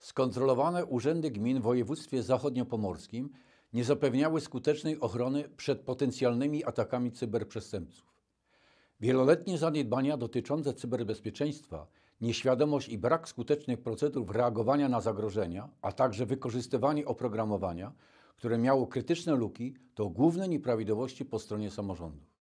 Skontrolowane urzędy gmin w województwie zachodniopomorskim nie zapewniały skutecznej ochrony przed potencjalnymi atakami cyberprzestępców. Wieloletnie zaniedbania dotyczące cyberbezpieczeństwa, nieświadomość i brak skutecznych procedur reagowania na zagrożenia, a także wykorzystywanie oprogramowania, które miało krytyczne luki, to główne nieprawidłowości po stronie samorządów.